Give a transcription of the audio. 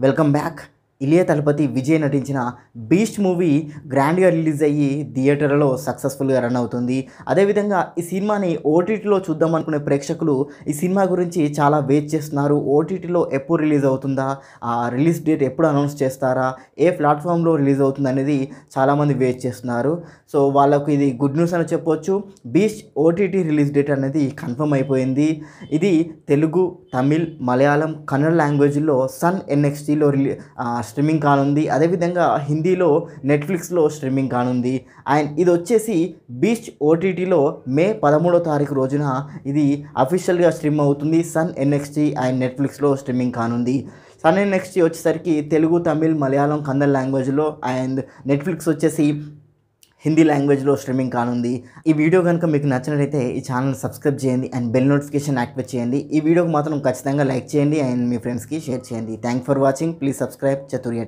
welcome back ఇలియ Thalapathy Vijay నటించిన beast movie గ్రాండ్గా release అయ్యి థియేటర్లో సక్సెస్ఫుల్గా రన్ అవుతుంది అదేవిధంగా ఈ సినిమాని ఓటీటీలో చూద్దాం అనుకునే ప్రేక్షకులు ఈ సినిమా గురించి చాలా వెయిట్ చేస్తున్నారు ఓటీటీలో ఎప్పుడు రిలీజ్ అవుతుందా ఆ రిలీజ్ డేట్ ఎప్పుడు అనౌన్స్ చేస్తారా ఏ ప్లాట్ఫామ్లో రిలీజ్ అవుతుంది అనేది చాలామంది వెయిట్ చేస్తున్నారు సో వాళ్ళకు ఇది గుడ్ న్యూస్ అని చెప్పొచ్చు బీస్ట్ ఓటీటీ రిలీజ్ డేట్ అనేది కన్ఫర్మ్ అయిపోయింది ఇది తెలుగు తమిళ్ మలయాళం కన్నడ లాంగ్వేజ్లో సన్ ఎన్ఎక్స్టీలో రిలీ స్ట్రీమింగ్ కానుంది అదేవిధంగా హిందీలో నెట్ఫ్లిక్స్లో స్ట్రీమింగ్ కానుంది అండ్ ఇది వచ్చేసి బీచ్ ఓటీటీలో మే పదమూడో తారీఖు రోజున ఇది అఫీషియల్గా స్ట్రీమ్ అవుతుంది సన్ ఎన్ఎక్స్టీ అండ్ నెట్ఫ్లిక్స్లో స్ట్రీమింగ్ కానుంది సన్ ఎన్ఎక్స్టీ వచ్చేసరికి తెలుగు తమిళ్ మలయాళం కన్నడ లాంగ్వేజ్లో అండ్ నెట్ఫ్లిక్స్ వచ్చేసి హిందీ లాంగ్వేజ్లో స్ట్రీమింగ్ కానుంది ఈ వీడియో కనుక మీకు నచ్చినట్లయితే ఈ ఛానల్ సబ్స్క్రైబ్ చేయండి అండ్ బెల్ నోటిఫికేషన్ యాక్టివేట్ చేయండి ఈ వీడియోకి మాత్రం ఖచ్చితంగా లైక్ చేయండి అండ్ మీ ఫ్రెండ్స్కి షేర్ చేయండి thank for watching please subscribe చతుర్యట్